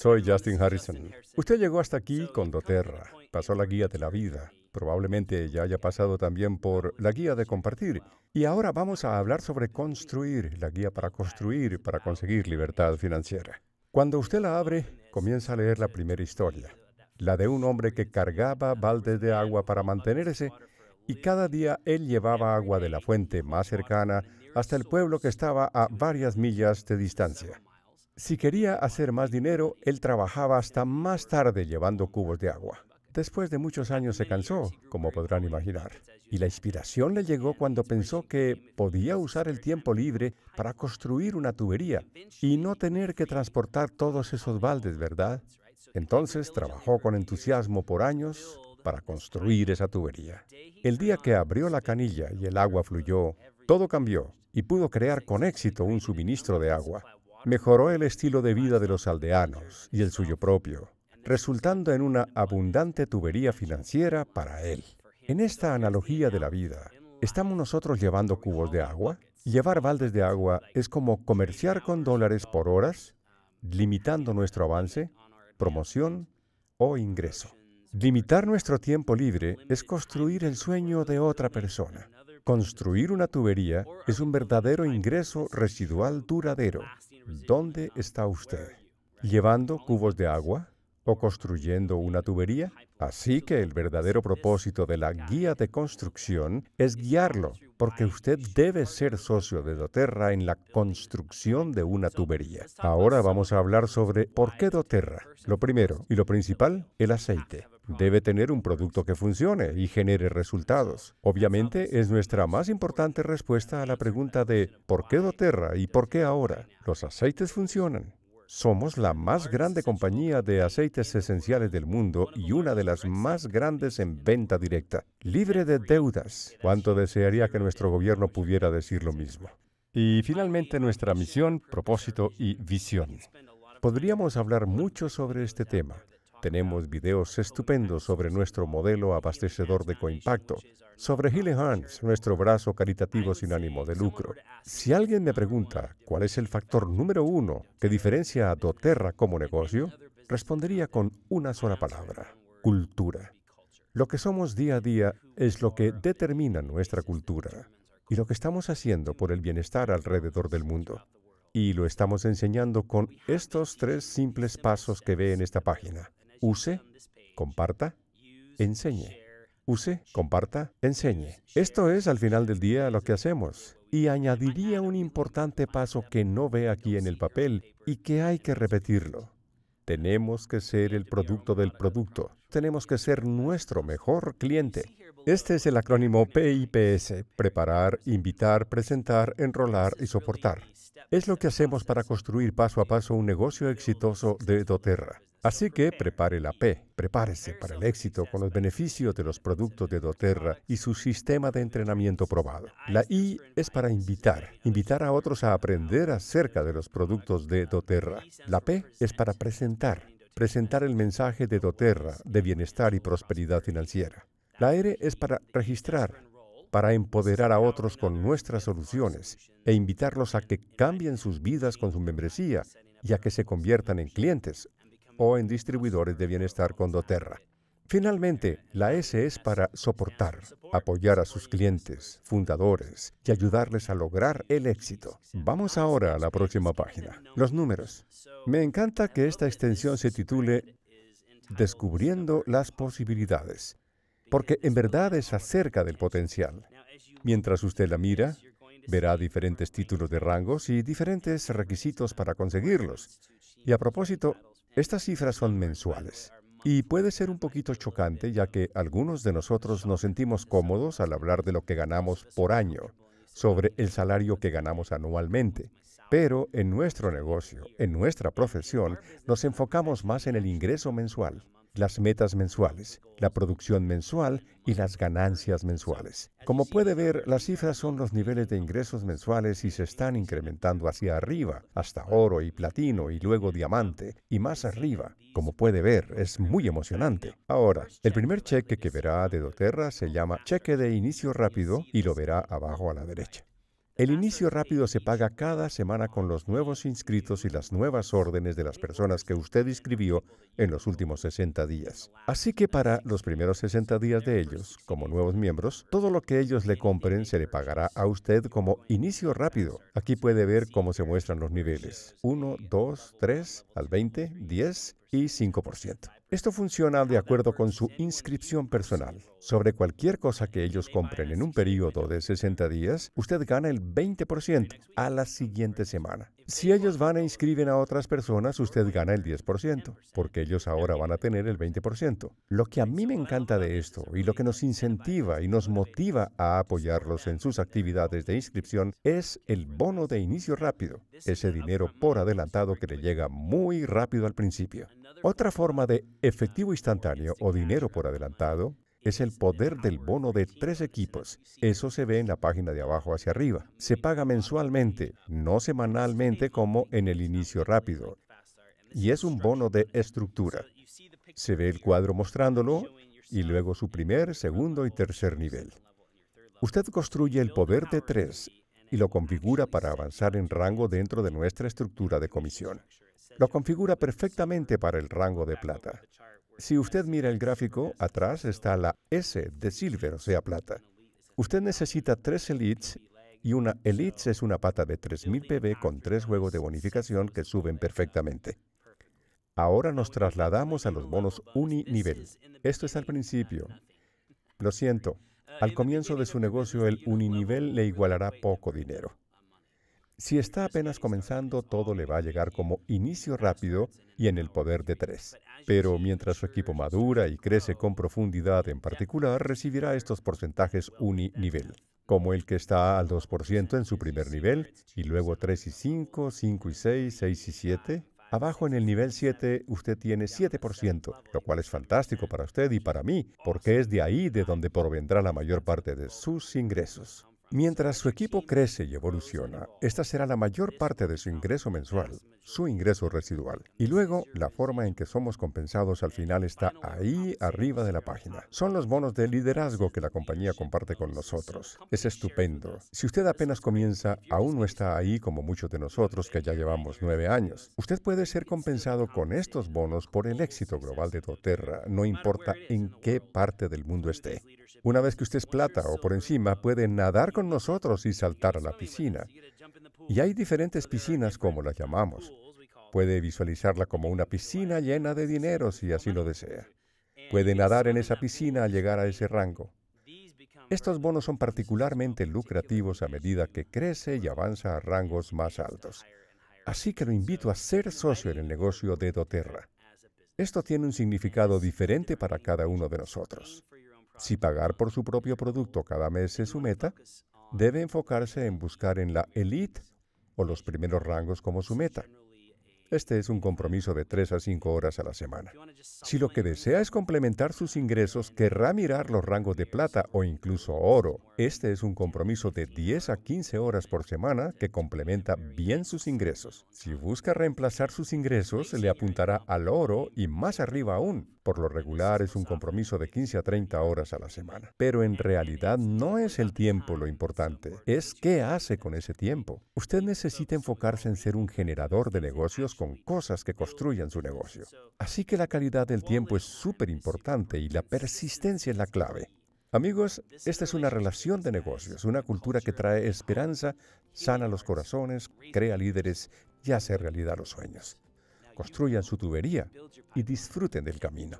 Soy Justin Harrison. Usted llegó hasta aquí con doTERRA, pasó la guía de la vida, probablemente ya haya pasado también por la guía de compartir. Y ahora vamos a hablar sobre construir, la guía para construir, para conseguir libertad financiera. Cuando usted la abre, comienza a leer la primera historia, la de un hombre que cargaba baldes de agua para mantenerse y cada día él llevaba agua de la fuente más cercana hasta el pueblo que estaba a varias millas de distancia. Si quería hacer más dinero, él trabajaba hasta más tarde llevando cubos de agua. Después de muchos años se cansó, como podrán imaginar, y la inspiración le llegó cuando pensó que podía usar el tiempo libre para construir una tubería y no tener que transportar todos esos baldes, ¿verdad? Entonces trabajó con entusiasmo por años para construir esa tubería. El día que abrió la canilla y el agua fluyó, todo cambió y pudo crear con éxito un suministro de agua. Mejoró el estilo de vida de los aldeanos y el suyo propio, resultando en una abundante tubería financiera para él. En esta analogía de la vida, ¿estamos nosotros llevando cubos de agua? Llevar baldes de agua es como comerciar con dólares por horas, limitando nuestro avance, promoción o ingreso. Limitar nuestro tiempo libre es construir el sueño de otra persona. Construir una tubería es un verdadero ingreso residual duradero. ¿Dónde está usted? ¿Llevando cubos de agua? o construyendo una tubería. Así que el verdadero propósito de la guía de construcción es guiarlo, porque usted debe ser socio de Doterra en la construcción de una tubería. Ahora vamos a hablar sobre por qué Doterra. Lo primero y lo principal, el aceite. Debe tener un producto que funcione y genere resultados. Obviamente es nuestra más importante respuesta a la pregunta de ¿por qué doTERRA y por qué ahora? Los aceites funcionan. Somos la más grande compañía de aceites esenciales del mundo y una de las más grandes en venta directa, libre de deudas. ¿Cuánto desearía que nuestro gobierno pudiera decir lo mismo? Y finalmente nuestra misión, propósito y visión. Podríamos hablar mucho sobre este tema. Tenemos videos estupendos sobre nuestro modelo abastecedor de coimpacto, sobre Healing hans nuestro brazo caritativo sin ánimo de lucro. Si alguien me pregunta cuál es el factor número uno que diferencia a doTERRA como negocio, respondería con una sola palabra, cultura. Lo que somos día a día es lo que determina nuestra cultura y lo que estamos haciendo por el bienestar alrededor del mundo. Y lo estamos enseñando con estos tres simples pasos que ve en esta página. Use, comparta, enseñe use, comparta, enseñe. Esto es al final del día lo que hacemos. Y añadiría un importante paso que no ve aquí en el papel y que hay que repetirlo. Tenemos que ser el producto del producto. Tenemos que ser nuestro mejor cliente. Este es el acrónimo PIPS, preparar, invitar, presentar, enrolar y soportar. Es lo que hacemos para construir paso a paso un negocio exitoso de Doterra. Así que prepare la P, prepárese para el éxito con los beneficios de los productos de doTERRA y su sistema de entrenamiento probado. La I es para invitar, invitar a otros a aprender acerca de los productos de doTERRA. La P es para presentar, presentar el mensaje de doTERRA de bienestar y prosperidad financiera. La R es para registrar, para empoderar a otros con nuestras soluciones e invitarlos a que cambien sus vidas con su membresía y a que se conviertan en clientes o en distribuidores de bienestar con doTERRA. Finalmente, la S es para soportar, apoyar a sus clientes, fundadores y ayudarles a lograr el éxito. Vamos ahora a la próxima página, los números. Me encanta que esta extensión se titule Descubriendo las posibilidades, porque en verdad es acerca del potencial. Mientras usted la mira, verá diferentes títulos de rangos y diferentes requisitos para conseguirlos. Y a propósito, estas cifras son mensuales. Y puede ser un poquito chocante ya que algunos de nosotros nos sentimos cómodos al hablar de lo que ganamos por año, sobre el salario que ganamos anualmente. Pero en nuestro negocio, en nuestra profesión, nos enfocamos más en el ingreso mensual las metas mensuales, la producción mensual y las ganancias mensuales. Como puede ver, las cifras son los niveles de ingresos mensuales y se están incrementando hacia arriba, hasta oro y platino y luego diamante y más arriba. Como puede ver, es muy emocionante. Ahora, el primer cheque que verá de doTERRA se llama cheque de inicio rápido y lo verá abajo a la derecha. El inicio rápido se paga cada semana con los nuevos inscritos y las nuevas órdenes de las personas que usted inscribió en los últimos 60 días. Así que para los primeros 60 días de ellos, como nuevos miembros, todo lo que ellos le compren se le pagará a usted como inicio rápido. Aquí puede ver cómo se muestran los niveles. 1, 2, 3, al 20, 10 y 5%. Esto funciona de acuerdo con su inscripción personal. Sobre cualquier cosa que ellos compren en un periodo de 60 días, usted gana el 20% a la siguiente semana. Si ellos van e inscriben a otras personas, usted gana el 10%, porque ellos ahora van a tener el 20%. Lo que a mí me encanta de esto y lo que nos incentiva y nos motiva a apoyarlos en sus actividades de inscripción es el bono de inicio rápido, ese dinero por adelantado que le llega muy rápido al principio. Otra forma de efectivo instantáneo o dinero por adelantado es el poder del bono de tres equipos. Eso se ve en la página de abajo hacia arriba. Se paga mensualmente, no semanalmente como en el inicio rápido. Y es un bono de estructura. Se ve el cuadro mostrándolo y luego su primer, segundo y tercer nivel. Usted construye el poder de tres y lo configura para avanzar en rango dentro de nuestra estructura de comisión. Lo configura perfectamente para el rango de plata. Si usted mira el gráfico, atrás está la S de silver, o sea, plata. Usted necesita tres elites y una elite es una pata de 3000 PB con tres juegos de bonificación que suben perfectamente. Ahora nos trasladamos a los bonos uninivel. Esto es al principio. Lo siento, al comienzo de su negocio el uninivel le igualará poco dinero. Si está apenas comenzando, todo le va a llegar como inicio rápido y en el poder de tres. Pero mientras su equipo madura y crece con profundidad en particular, recibirá estos porcentajes uninivel como el que está al 2% en su primer nivel, y luego 3 y 5, 5 y 6, 6 y 7. Abajo en el nivel 7 usted tiene 7%, lo cual es fantástico para usted y para mí, porque es de ahí de donde provendrá la mayor parte de sus ingresos. Mientras su equipo crece y evoluciona, esta será la mayor parte de su ingreso mensual, su ingreso residual. Y luego, la forma en que somos compensados al final está ahí arriba de la página. Son los bonos de liderazgo que la compañía comparte con nosotros. Es estupendo. Si usted apenas comienza, aún no está ahí como muchos de nosotros que ya llevamos nueve años. Usted puede ser compensado con estos bonos por el éxito global de Doterra, no importa en qué parte del mundo esté. Una vez que usted es plata o por encima, puede nadar con nosotros y saltar a la piscina. Y hay diferentes piscinas como las llamamos. Puede visualizarla como una piscina llena de dinero si así lo desea. Puede nadar en esa piscina al llegar a ese rango. Estos bonos son particularmente lucrativos a medida que crece y avanza a rangos más altos. Así que lo invito a ser socio en el negocio de Doterra. Esto tiene un significado diferente para cada uno de nosotros. Si pagar por su propio producto cada mes es su meta, debe enfocarse en buscar en la elite o los primeros rangos como su meta. Este es un compromiso de 3 a 5 horas a la semana. Si lo que desea es complementar sus ingresos, querrá mirar los rangos de plata o incluso oro. Este es un compromiso de 10 a 15 horas por semana que complementa bien sus ingresos. Si busca reemplazar sus ingresos, le apuntará al oro y más arriba aún. Por lo regular es un compromiso de 15 a 30 horas a la semana. Pero en realidad no es el tiempo lo importante, es qué hace con ese tiempo. Usted necesita enfocarse en ser un generador de negocios con cosas que construyan su negocio. Así que la calidad del tiempo es súper importante y la persistencia es la clave. Amigos, esta es una relación de negocios, una cultura que trae esperanza, sana los corazones, crea líderes y hace realidad los sueños. Construyan su tubería y disfruten del camino.